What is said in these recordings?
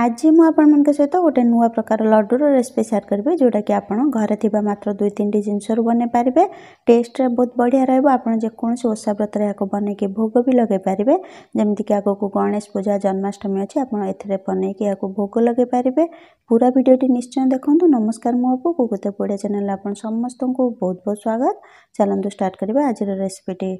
ଆଜି ମୁଁ ଆପଣମାନଙ୍କ ସହିତ ଗୋଟେ ନୂଆ ପ୍ରକାର ଲଡ଼ୁର ରେସିପି ସେୟାର କରିବି ଯେଉଁଟାକି ଆପଣ ଘରେ ଥିବା ମାତ୍ର ଦୁଇ ତିନିଟି ଜିନିଷରୁ ବନେଇ ପାରିବେ ଟେଷ୍ଟରେ ବହୁତ ବଢ଼ିଆ ରହିବ ଆପଣ ଯେକୌଣସି ଓଷା ବ୍ରତରେ ଏହାକୁ ବନେଇକି ଭୋଗ ବି ଲଗାଇ ପାରିବେ ଯେମିତିକି ଆଗକୁ ଗଣେଶ ପୂଜା ଜନ୍ମାଷ୍ଟମୀ ଅଛି ଆପଣ ଏଥିରେ ବନେଇକି ଏହାକୁ ଭୋଗ ଲଗାଇ ପାରିବେ ପୁରା ଭିଡ଼ିଓଟି ନିଶ୍ଚୟ ଦେଖନ୍ତୁ ନମସ୍କାର ମୁଁ ଅପୁ କୁକୁତେ ପୁଡ଼ିଆ ଚ୍ୟାନେଲ୍ ଆପଣ ସମସ୍ତଙ୍କୁ ବହୁତ ବହୁତ ସ୍ୱାଗତ ଚାଲନ୍ତୁ ଷ୍ଟାର୍ଟ କରିବା ଆଜିର ରେସିପିଟି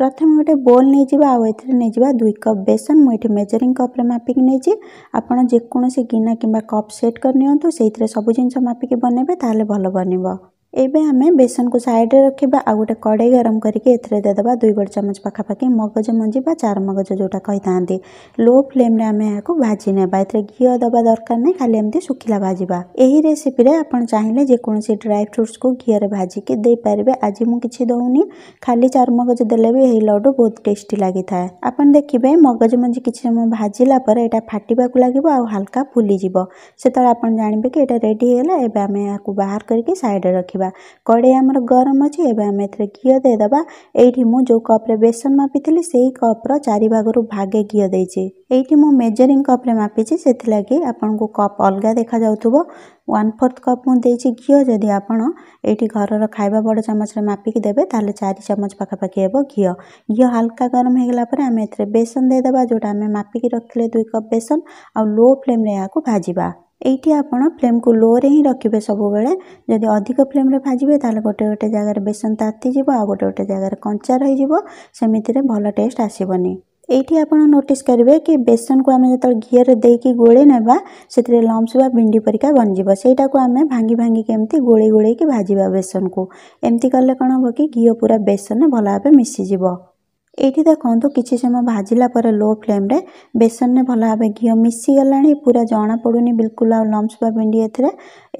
ପ୍ରଥମେ ଗୋଟେ ବୋଲ୍ ନେଇଯିବା ଆଉ ଏଥିରେ ନେଇଯିବା ଦୁଇ କପ୍ ବେସନ ମୁଁ ଏଠି ମେଜରିଂ କପ୍ରେ ମାପିକି ନେଇଛି ଆପଣ ଯେକୌଣସି ଗିନା କିମ୍ବା କପ୍ ସେଟ୍ କରିନିଅନ୍ତୁ ସେଇଥିରେ ସବୁ ଜିନିଷ ମାପିକି ବନେଇବେ ତାହେଲେ ଭଲ ବନିବ एबे हमें बेसन को साइड रे रखिबा आ गोटे कड़े गरम करके एथरे दे देबा 2 बड़ चम्मच पखापाकी मगज मंजी बा चार मगज जोटा कहि तांदी लो फ्लेम आम हमें भाजी ने घी दबा दरकार नहीं खाली हमती सुखिला भाजवा यह रेसिपी आप चाहिए चाहिले ड्राई फ्रुट्स को घी रे भाजी दे पारे आज मुझे किछि खाली चार मगज दे लड्डू बहुत टेस्टी लागिथाय आप देखिबे मगज मंजी किछि हम भाजिला पर एटा फाटीबा को लगे आल्का फुली जिवो से आपन जानिबे कि एटा रेडी एबे हमें याको बाहर करके साइड रे କରିବା କଡ଼େଇ ଆମର ଗରମ ଅଛି ଏବେ ଆମେ ଏଥିରେ ଘିଅ ଦେଇଦେବା ଏଇଠି ମୁଁ ଯେଉଁ କପ୍ରେ ବେସନ ମାପିଥିଲି ସେଇ କପ୍ର ଚାରି ଭାଗରୁ ଭାଗେ ଘିଅ ଦେଇଛି ଏଇଠି ମୁଁ ମେଜରିଂ କପ୍ରେ ମାପିଛି ସେଥିଲାଗି ଆପଣଙ୍କୁ କପ୍ ଅଲଗା ଦେଖାଯାଉଥିବ ୱାନ୍ ଫୋର୍ଥ କପ୍ ମୁଁ ଦେଇଛି ଘିଅ ଯଦି ଆପଣ ଏଇଠି ଘରର ଖାଇବା ବଡ଼ ଚାମଚରେ ମାପିକି ଦେବେ ତାହେଲେ ଚାରି ଚାମଚ ପାଖାପାଖି ହେବ ଘିଅ ଘିଅ ହାଲକା ଗରମ ହୋଇଗଲା ପରେ ଆମେ ଏଥିରେ ବେସନ ଦେଇଦେବା ଯେଉଁଟା ଆମେ ମାପିକି ରଖିଲେ ଦୁଇ କପ୍ ବେସନ ଆଉ ଲୋ ଫ୍ଲେମ୍ରେ ଏହାକୁ ଭାଜିବା ये आप फ्लेम को लो रे ही रखिए सब बेले जदि अधिक फ्लेम रे भाजबे तेल गोटे गोटे जगार बेसन ताती आ गोटे गोटे जगार कंचा रही सेमती रे भल टेस्ट आसबनि ये आप नोट करेंगे कि बेसन को आम जो घीर दे कि गोल ना से लम्स भिंडी परिका बनजी से आम भांगी भांगी केमती गोल गोल भाजवा बेसन को एमती कले कौन हम कि घी पूरा बेसन भल भाव मिशिज ଏଇଠି ଦେଖନ୍ତୁ କିଛି ସମୟ ଭାଜିଲା ପରେ ଲୋ ଫ୍ଲେମ୍ରେ ବେସନରେ ଭଲ ଭାବେ ଘିଅ ମିଶିଗଲାଣି ପୁରା ଜଣାପଡ଼ୁନି ବିଲକୁଲ ଆଉ ଲମ୍ସ ବା ପିଣ୍ଡି ଏଥିରେ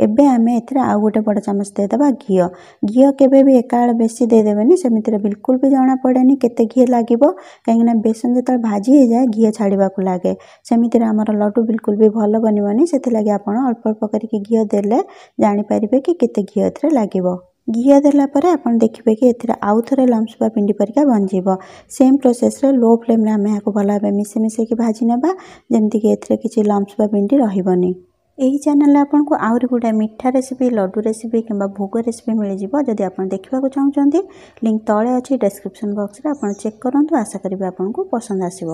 ଏବେ ଆମେ ଏଥିରେ ଆଉ ଗୋଟେ ବଡ଼ ଚାମଚ ଦେଇଦେବା ଘିଅ ଘିଅ କେବେ ବି ଏକାବେଳେ ବେଶୀ ଦେଇଦେବେନି ସେମିତିରେ ବିଲକୁଲ ବି ଜଣାପଡ଼େନି କେତେ ଘିଅ ଲାଗିବ କାହିଁକିନା ବେସନ ଯେତେବେଳେ ଭାଜି ହେଇଯାଏ ଘିଅ ଛାଡ଼ିବାକୁ ଲାଗେ ସେମିତିରେ ଆମର ଲଡ଼ୁ ବିଲକୁଲ ବି ଭଲ ବନିବନି ସେଥିଲାଗି ଆପଣ ଅଳ୍ପ ଅଳ୍ପ କରିକି ଘିଅ ଦେଲେ ଜାଣିପାରିବେ କି କେତେ ଘିଅ ଏଥିରେ ଲାଗିବ ଘିଅ ଦେଲା ପରେ ଆପଣ ଦେଖିବେ କି ଏଥିରେ ଆଉ ଥରେ ଲମ୍ସ ବା ପିଣ୍ଡି ପରିକା ବଞ୍ଚିବ ସେମ୍ ପ୍ରୋସେସ୍ରେ ଲୋ ଫ୍ଲେମ୍ରେ ଆମେ ଏହାକୁ ଭଲ ଭାବେ ମିଶି ମିଶେଇକି ଭାଜି ନେବା ଯେମିତିକି ଏଥିରେ କିଛି ଲମ୍ସ ବା ପିଣ୍ଡି ରହିବନି ଏହି ଚ୍ୟାନେଲରେ ଆପଣଙ୍କୁ ଆହୁରି ଗୁଡ଼ାଏ ମିଠା ରେସିପି ଲଡ଼ୁ ରେସିପି କିମ୍ବା ଭୋଗ ରେସିପି ମିଳିଯିବ ଯଦି ଆପଣ ଦେଖିବାକୁ ଚାହୁଁଛନ୍ତି ଲିଙ୍କ୍ ତଳେ ଅଛି ଡେସ୍କ୍ରିପ୍ସନ୍ ବକ୍ସରେ ଆପଣ ଚେକ୍ କରନ୍ତୁ ଆଶା କରିବି ଆପଣଙ୍କୁ ପସନ୍ଦ ଆସିବ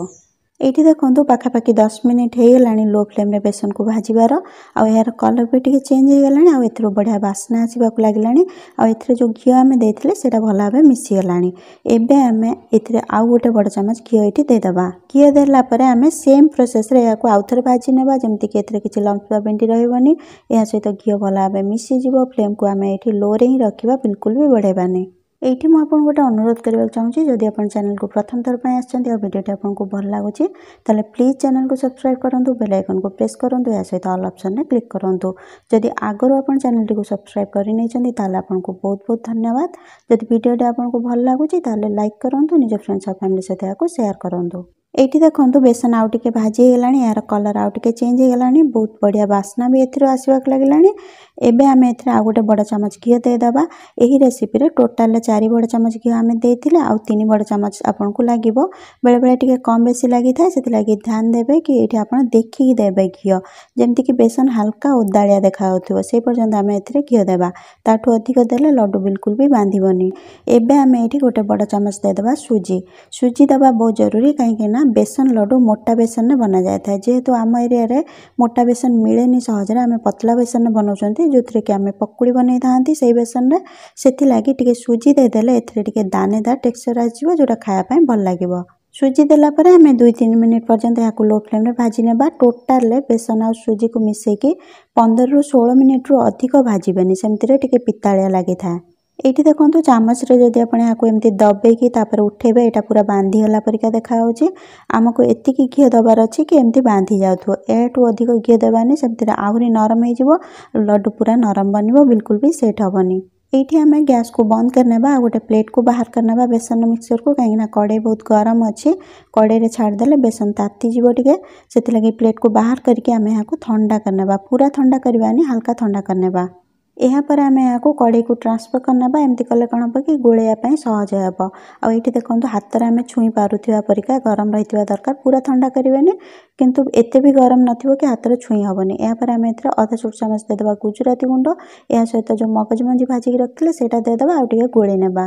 ଏଇଠି ଦେଖନ୍ତୁ ପାଖାପାଖି ଦଶ ମିନିଟ୍ ହେଇଗଲାଣି ଲୋ ଫ୍ଲେମ୍ରେ ବେସନକୁ ଭାଜିବାର ଆଉ ଏହାର କଲର୍ ବି ଟିକେ ଚେଞ୍ଜ ହେଇଗଲାଣି ଆଉ ଏଥିରୁ ବଢ଼ିଆ ବାସ୍ନା ଆସିବାକୁ ଲାଗିଲାଣି ଆଉ ଏଥିରେ ଯେଉଁ ଘିଅ ଆମେ ଦେଇଥିଲେ ସେଇଟା ଭଲ ଭାବେ ମିଶିଗଲାଣି ଏବେ ଆମେ ଏଥିରେ ଆଉ ଗୋଟେ ବଡ଼ ଚାମଚ ଘିଅ ଏଠି ଦେଇଦେବା ଘିଅ ଦେଲା ପରେ ଆମେ ସେମ୍ ପ୍ରୋସେସ୍ରେ ଏହାକୁ ଆଉ ଥରେ ଭାଜି ନେବା ଯେମିତିକି ଏଥିରେ କିଛି ଲମ୍ପ ବା ବେଣ୍ଡି ରହିବନି ଏହା ସହିତ ଘିଅ ଭଲ ଭାବେ ମିଶିଯିବ ଫ୍ଲେମ୍କୁ ଆମେ ଏଠି ଲୋରେ ହିଁ ରଖିବା ବିଲକୁଲ ବି ବଢ଼େଇବାନି ଏଇଠି ମୁଁ ଆପଣଙ୍କୁ ଗୋଟେ ଅନୁରୋଧ କରିବାକୁ ଚାହୁଁଛି ଯଦି ଆପଣ ଚ୍ୟାନେଲକୁ ପ୍ରଥମ ଥର ପାଇଁ ଆସିଛନ୍ତି ଆଉ ଭିଡ଼ିଓଟି ଆପଣଙ୍କୁ ଭଲ ଲାଗୁଛି ତାହେଲେ ପ୍ଲିଜ୍ ଚ୍ୟାନେଲକୁ ସବସ୍କ୍ରାଇବ୍ କରନ୍ତୁ ବେଲ୍ ଆଇକନ୍କୁ ପ୍ରେସ୍ କରନ୍ତୁ ଏହା ସହିତ ଅଲ୍ ଅପ୍ସନ୍ରେ କ୍ଲିକ୍ କରନ୍ତୁ ଯଦି ଆଗରୁ ଆପଣ ଚ୍ୟାନେଲଟିକୁ ସବସ୍କ୍ରାଇବ୍ କରିନେଇଛନ୍ତି ତାହେଲେ ଆପଣଙ୍କୁ ବହୁତ ବହୁତ ଧନ୍ୟବାଦ ଯଦି ଭିଡ଼ିଓଟି ଆପଣଙ୍କୁ ଭଲ ଲାଗୁଛି ତାହେଲେ ଲାଇକ୍ କରନ୍ତୁ ନିଜ ଫ୍ରେଣ୍ଡସ୍ ଆଉ ଫ୍ୟାମିଲି ସହିତ ଏହାକୁ ସେୟାର କରନ୍ତୁ ଏଇଠି ଦେଖନ୍ତୁ ବେସନ ଆଉ ଟିକେ ଭାଜି ହେଇଗଲାଣି ଏହାର କଲର୍ ଆଉ ଟିକେ ଚେଞ୍ଜ ହେଇଗଲାଣି ବହୁତ ବଢ଼ିଆ ବାସ୍ନା ବି ଏଥିରୁ ଆସିବାକୁ ଲାଗିଲାଣି ଏବେ ଆମେ ଏଥିରେ ଆଉ ଗୋଟେ ବଡ଼ ଚାମଚ ଘିଅ ଦେଇଦେବା ଏହି ରେସିପିରେ ଟୋଟାଲ୍ରେ ଚାରି ବଡ଼ ଚାମଚ ଘିଅ ଆମେ ଦେଇଥିଲେ ଆଉ ତିନି ବଡ଼ ଚାମଚ ଆପଣଙ୍କୁ ଲାଗିବ ବେଳେବେଳେ ଟିକେ କମ୍ ବେଶୀ ଲାଗିଥାଏ ସେଥିଲାଗି ଧ୍ୟାନ ଦେବେ କି ଏଇଠି ଆପଣ ଦେଖିକି ଦେବେ ଘିଅ ଯେମିତିକି ବେସନ ହାଲକା ଓଦାଳିଆ ଦେଖାଯାଉଥିବ ସେଇ ପର୍ଯ୍ୟନ୍ତ ଆମେ ଏଥିରେ ଘିଅ ଦେବା ତାଠୁ ଅଧିକ ଦେଲେ ଲଡ଼ୁ ବିଲକୁଲ ବି ବାନ୍ଧିବନି ଏବେ ଆମେ ଏଇଠି ଗୋଟେ ବଡ଼ ଚାମଚ ଦେଇଦେବା ସୁଜି ସୁଜି ଦେବା ବହୁତ ଜରୁରୀ କାହିଁକି ନା बेसन लड्डू मोटा बेसन में बना जाए जेहेतु तो आम एरिया मोटा बेसन मिले नहीं सहजे आम पतला बेसन में जो थे कि आम पकुड़ी बनई था से बेसन में से लगे सुजी देदेले एथे दानेदार टेक्सचर आसो जो खायापी भल लगे सुजी देलापर आम दुई तीन मिनिट पर्यंत यहाँ लो फ्लेम भाजी ने टोटाल बेसन आ सुजी को मिसेक पंदर रू षोल मिनिट्रु अधिक भाजबेनि सेमती पिताड़िया लगी था ये देखो चामच रि आपकी दबेकि उठे यहाँ पूरा बांधीगला पर देखा आमको एतिक घी दबार अच्छे कि एमती बांधि जाठू अधिक घी देवानी से आहरी नरम हो लडू पूरा नरम बन बिलकुल भी सेट हेनी ये आम गैस को बंद करने आ गए प्लेट को बाहर करने बेसन मिक्सचर को कहीं कड़े बहुत गरम अच्छे कड़े छाड़देले बेसन ताती से प्लेट को बाहर करके आम यहाँ थंडा करने पूरा थंडा करवानी हालाका थंडा करने ଏହାପରେ ଆମେ ଏହାକୁ କଡ଼େଇକୁ ଟ୍ରାନ୍ସଫର୍ କରିନେବା ଏମିତି କଲେ କ'ଣ ହେବ କି ଗୋଳେଇବା ପାଇଁ ସହଜ ହେବ ଆଉ ଏଇଠି ଦେଖନ୍ତୁ ହାତରେ ଆମେ ଛୁଇଁ ପାରୁଥିବା ପରିକା ଗରମ ରହିଥିବା ଦରକାର ପୁରା ଥଣ୍ଡା କରିବେନି କିନ୍ତୁ ଏତେ ବି ଗରମ ନଥିବ କି ହାତରେ ଛୁଇଁ ହେବନି ଏହାପରେ ଆମେ ଏଥିରେ ଅଧା ଛୋଟ ଚାମଚ ଦେଇଦେବା ଗୁଜୁରାତି ଗୁଣ୍ଡ ଏହା ସହିତ ଯେଉଁ ମଗଜମଞ୍ଜି ଭାଜିକି ରଖିଥିଲେ ସେଇଟା ଦେଇଦେବା ଆଉ ଟିକିଏ ଗୋଳେଇ ନେବା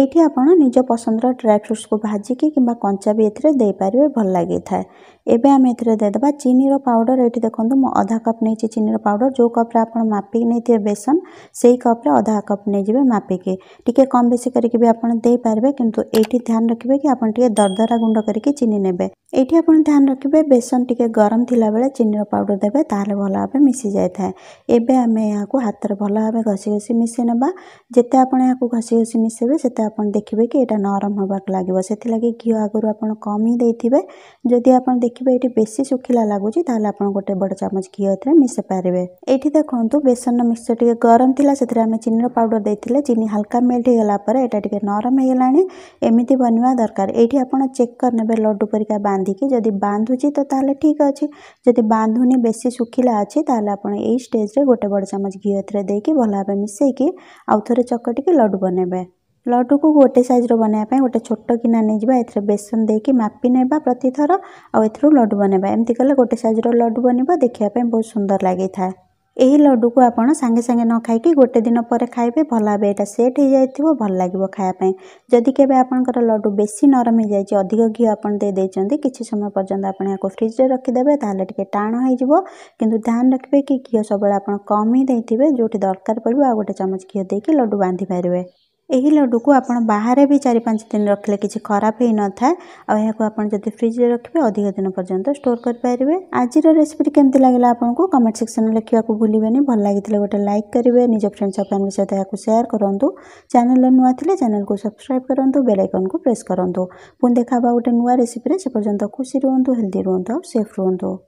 ଏଇଠି ଆପଣ ନିଜ ପସନ୍ଦର ଡ୍ରାଇ ଫ୍ରୁଟ୍ସକୁ ଭାଜିକି କିମ୍ବା କଞ୍ଚା ବି ଏଥିରେ ଦେଇପାରିବେ ଭଲ ଲାଗିଥାଏ ଏବେ ଆମେ ଏଥିରେ ଦେଇଦେବା ଚିନିର ପାଉଡ଼ର ଏଇଠି ଦେଖନ୍ତୁ ମୁଁ ଅଧା କପ୍ ନେଇଛି ଚିନିର ପାଉଡ଼ର ଯେଉଁ କପ୍ରେ ଆପଣ ମାପିକି ନେଇଥିବେ ବେସନ ସେଇ କପ୍ରେ ଅଧା କପ୍ ନେଇଯିବେ ମାପିକି ଟିକେ କମ୍ ବେଶୀ କରିକି ବି ଆପଣ ଦେଇପାରିବେ କିନ୍ତୁ ଏଇଠି ଧ୍ୟାନ ରଖିବେ କି ଆପଣ ଟିକେ ଦରଦରା ଗୁଣ୍ଡ କରିକି ଚିନି ନେବେ ଏଇଠି ଆପଣ ଧ୍ୟାନ ରଖିବେ ବେସନ ଟିକେ ଗରମ ଥିଲାବେଳେ ଚିନିର ପାଉଡ଼ର ଦେବେ ତାହେଲେ ଭଲ ଭାବେ ମିଶି ଯାଇଥାଏ ଏବେ ଆମେ ଏହାକୁ ହାତରେ ଭଲ ଭାବେ ଘଷି ଘଷି ମିଶାଇ ନେବା ଯେତେ ଆପଣ ଏହାକୁ ଘଷି ଘଷି ମିଶାଇବେ ସେତେ ଆପଣ ଦେଖିବେ କି ଏଇଟା ନରମ ହେବାକୁ ଲାଗିବ ସେଥିଲାଗି ଘିଅ ଆଗରୁ ଆପଣ କମ୍ ହିଁ ଦେଇଥିବେ ଯଦି ଆପଣ ଦେଖିବେ ଏଇଠି ବେଶୀ ଶୁଖିଲା ଲାଗୁଛି ତାହେଲେ ଆପଣ ଗୋଟେ ବଡ଼ ଚାମଚ ଘିଅ ଏଥିରେ ମିଶାଇ ପାରିବେ ଏଇଠି ଦେଖନ୍ତୁ ବେସନ ମିକ୍ସଚର ଟିକେ ଗରମ ଥିଲା ସେଥିରେ ଆମେ ଚିନିର ପାଉଡ଼ର ଦେଇଥିଲେ ଚିନି ହାଲକା ମେଲ୍ଟ ହେଇଗଲା ପରେ ଏଇଟା ଟିକେ ନରମ ହେଇଗଲାଣି ଏମିତି ବନିବା ଦରକାର ଏଇଠି ଆପଣ ଚେକ୍ କରିନେବେ ଲଡ଼ୁ ପରିକା ବାନ୍ଧିକି ଯଦି ବାନ୍ଧୁଛି ତ ତାହେଲେ ଠିକ୍ ଅଛି ଯଦି ବାନ୍ଧୁନି ବେଶୀ ଶୁଖିଲା ଅଛି ତାହେଲେ ଆପଣ ଏଇ ଷ୍ଟେଜ୍ରେ ଗୋଟେ ବଡ଼ ଚାମଚ ଘିଅ ଏଥିରେ ଦେଇକି ଭଲ ଭାବେ ମିଶାଇକି ଆଉ ଥରେ ଚକଟିକି ଲଡ଼ୁ ବନେଇବେ ଲଡ଼ୁକୁ ଗୋଟେ ସାଇଜ୍ର ବନେଇବା ପାଇଁ ଗୋଟେ ଛୋଟ ଗିନା ନେଇଯିବା ଏଥିରେ ବେସନ ଦେଇକି ମାପି ନେବା ପ୍ରତିଥର ଆଉ ଏଥିରୁ ଲଡ଼ୁ ବନେଇବା ଏମିତି କଲେ ଗୋଟେ ସାଇଜ୍ର ଲଡ଼ୁ ବନିବ ଦେଖିବା ପାଇଁ ବହୁତ ସୁନ୍ଦର ଲାଗିଥାଏ ଏହି ଲଡ଼ୁକୁ ଆପଣ ସାଙ୍ଗେ ସାଙ୍ଗେ ନ ଖାଇକି ଗୋଟେ ଦିନ ପରେ ଖାଇବେ ଭଲ ଭାବେ ଏଇଟା ସେଟ୍ ହେଇଯାଇଥିବ ଭଲ ଲାଗିବ ଖାଇବା ପାଇଁ ଯଦି କେବେ ଆପଣଙ୍କର ଲଡ଼ୁ ବେଶୀ ନରମ ହେଇଯାଇଛି ଅଧିକ ଘିଅ ଆପଣ ଦେଇ ଦେଇଛନ୍ତି କିଛି ସମୟ ପର୍ଯ୍ୟନ୍ତ ଆପଣ ଏହାକୁ ଫ୍ରିଜ୍ରେ ରଖିଦେବେ ତାହେଲେ ଟିକେ ଟାଣ ହେଇଯିବ କିନ୍ତୁ ଧ୍ୟାନ ରଖିବେ କି ଘିଅ ସବୁବେଳେ ଆପଣ କମ୍ ହିଁ ଦେଇଥିବେ ଯେଉଁଠି ଦରକାର ପଡ଼ିବ ଆଉ ଗୋଟେ ଚାମଚ ଘିଅ ଦେଇକି ଲଡ଼ୁ ବାନ୍ଧି ପାରିବେ यही लडू को आपत बाहर भी चार पाँच दिन रखिले कि खराब हो न था आदि फ्रिज रखिए अधिक दिन पर्यटन स्टोर करेंगे आज रेसीपी के लगेगा आपको कमेंट सेक्शन में लिखा को भूल भल लगी गोटे लाइक करेंगे निज फ्रेंड्स और फैमिली सहित यहाँ सेयार करूँ चेल नुआ थे चैनल को सब्सक्राइब करूँ बेल बेलैकन को प्रेस करूँ पुणी देखा गोटे नुआ रेसीपी से पर्यटन खुशी रुंतु हेल्दी रुंतु और सेफ रुंतु